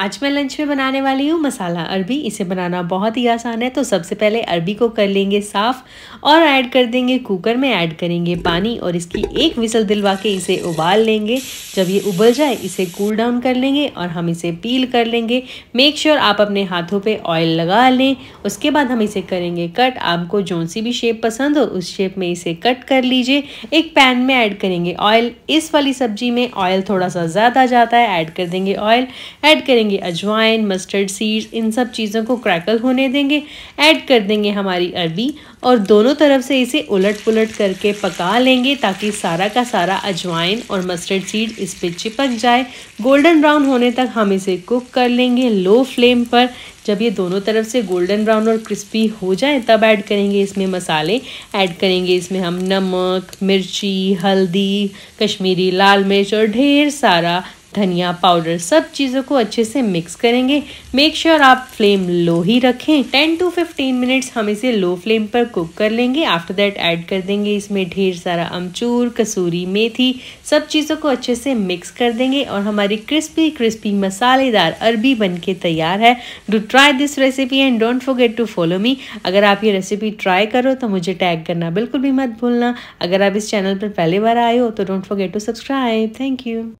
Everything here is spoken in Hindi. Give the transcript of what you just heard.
आज मैं लंच में बनाने वाली हूँ मसाला अरबी इसे बनाना बहुत ही आसान है तो सबसे पहले अरबी को कर लेंगे साफ़ और ऐड कर देंगे कुकर में ऐड करेंगे पानी और इसकी एक विसल दिलवा के इसे उबाल लेंगे जब ये उबल जाए इसे कूल डाउन कर लेंगे और हम इसे पील कर लेंगे मेक श्योर आप अपने हाथों पे ऑयल लगा लें उसके बाद हम इसे करेंगे कट आपको जौन सी भी शेप पसंद हो उस शेप में इसे कट कर लीजिए एक पैन में ऐड करेंगे ऑयल इस वाली सब्जी में ऑयल थोड़ा सा ज़्यादा जाता है ऐड कर देंगे ऑयल ऐड करेंगे देंगे अजवाइन मस्टर्ड सीड्स इन सब चीज़ों को क्रैकल होने देंगे ऐड कर देंगे हमारी अरबी और दोनों तरफ से इसे उलट पुलट करके पका लेंगे ताकि सारा का सारा अजवाइन और मस्टर्ड सीड इस पर चिपक जाए गोल्डन ब्राउन होने तक हम इसे कुक कर लेंगे लो फ्लेम पर जब ये दोनों तरफ से गोल्डन ब्राउन और क्रिस्पी हो जाए तब ऐड करेंगे इसमें मसाले ऐड करेंगे इसमें हम नमक मिर्ची हल्दी कश्मीरी लाल मिर्च और ढेर सारा धनिया पाउडर सब चीज़ों को अच्छे से मिक्स करेंगे मेक श्योर sure आप फ्लेम लो ही रखें 10 टू 15 मिनट्स हम इसे लो फ्लेम पर कुक कर लेंगे आफ्टर दैट ऐड कर देंगे इसमें ढेर सारा अमचूर कसूरी मेथी सब चीज़ों को अच्छे से मिक्स कर देंगे और हमारी क्रिस्पी क्रिस्पी मसालेदार अरबी बन के तैयार है do try this recipe and don't forget to follow me अगर आप ये रेसिपी ट्राई करो तो मुझे टैग करना बिल्कुल भी मत भूलना अगर आप इस चैनल पर पहली बार आए हो तो don't forget to subscribe thank you